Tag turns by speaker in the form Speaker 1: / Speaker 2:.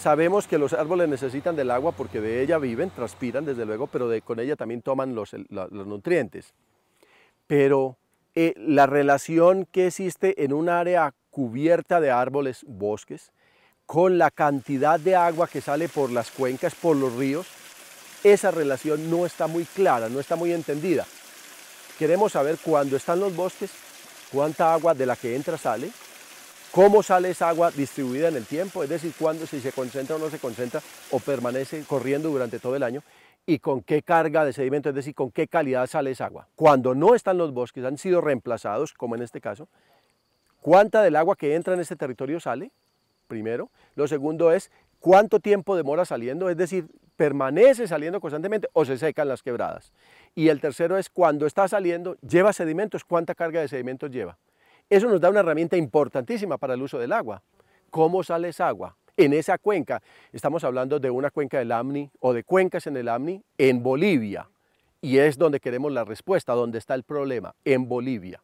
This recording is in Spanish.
Speaker 1: Sabemos que los árboles necesitan del agua porque de ella viven, transpiran desde luego, pero con ella también toman los, nutrientes. Pero eh, la relación que existe en un área cubierta de árboles, bosques, con la cantidad de agua que sale por las cuencas, por los ríos, esa relación no está muy clara, no está muy entendida. Queremos saber cuándo están los bosques, cuánta agua de la que entra sale, cómo sale esa agua distribuida en el tiempo, es decir, cuándo, si se concentra o no se concentra, o permanece corriendo durante todo el año, y con qué carga de sedimento, es decir, con qué calidad sale esa agua. Cuando no están los bosques, han sido reemplazados, como en este caso, cuánta del agua que entra en este territorio sale, primero. Lo segundo es cuánto tiempo demora saliendo, es decir, permanece saliendo constantemente o se secan las quebradas. Y el tercero es cuando está saliendo, lleva sedimentos, cuánta carga de sedimentos lleva. Eso nos da una herramienta importantísima para el uso del agua. ¿Cómo sale esa agua? En esa cuenca, estamos hablando de una cuenca del Amni o de cuencas en el Amni en Bolivia. Y es donde queremos la respuesta, donde está el problema, en Bolivia.